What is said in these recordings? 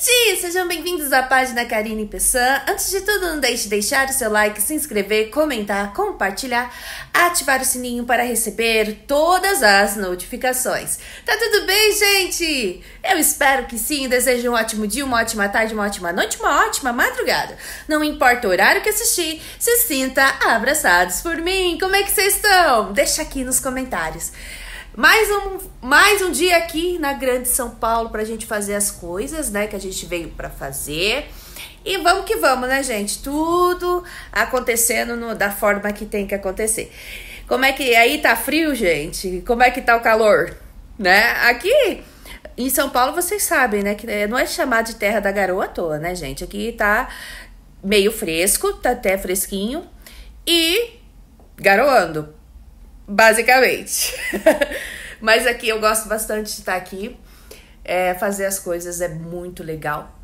gente! Sejam bem-vindos à página Karine Pessan. Antes de tudo, não deixe de deixar o seu like, se inscrever, comentar, compartilhar, ativar o sininho para receber todas as notificações. Tá tudo bem, gente? Eu espero que sim. Desejo um ótimo dia, uma ótima tarde, uma ótima noite, uma ótima madrugada. Não importa o horário que assistir, se sinta abraçados por mim. Como é que vocês estão? Deixa aqui nos comentários. Mais um, mais um dia aqui na Grande São Paulo pra gente fazer as coisas, né? Que a gente veio pra fazer. E vamos que vamos, né, gente? Tudo acontecendo no, da forma que tem que acontecer. Como é que. Aí tá frio, gente? Como é que tá o calor? Né? Aqui em São Paulo, vocês sabem, né? Que eh, não é chamar de terra da garoa à toa, né, gente? Aqui tá meio fresco, tá até fresquinho. E garoando, basicamente. Mas aqui eu gosto bastante de estar aqui. É, fazer as coisas é muito legal.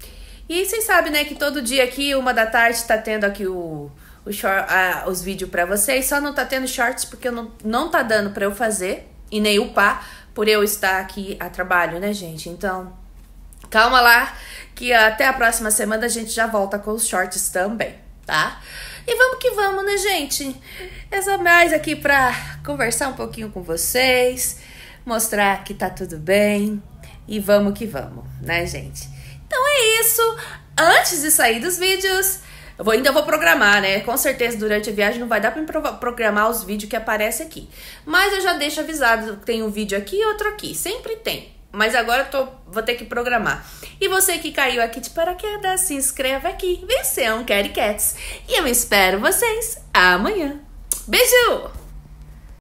E vocês sabem, né, que todo dia aqui, uma da tarde, tá tendo aqui o, o short, ah, os vídeos para vocês. Só não tá tendo shorts porque não, não tá dando para eu fazer e nem upar por eu estar aqui a trabalho, né, gente? Então, calma lá, que até a próxima semana a gente já volta com os shorts também, tá? E vamos que vamos, né, gente? É só mais aqui pra conversar um pouquinho com vocês mostrar que tá tudo bem e vamos que vamos, né, gente? Então é isso. Antes de sair dos vídeos, eu vou, ainda vou programar, né? Com certeza durante a viagem não vai dar pra programar os vídeos que aparecem aqui. Mas eu já deixo avisado que tem um vídeo aqui e outro aqui. Sempre tem. Mas agora eu tô, vou ter que programar. E você que caiu aqui de paraquedas, se inscreva aqui. Venceu um Cats. E eu espero vocês amanhã. Beijo!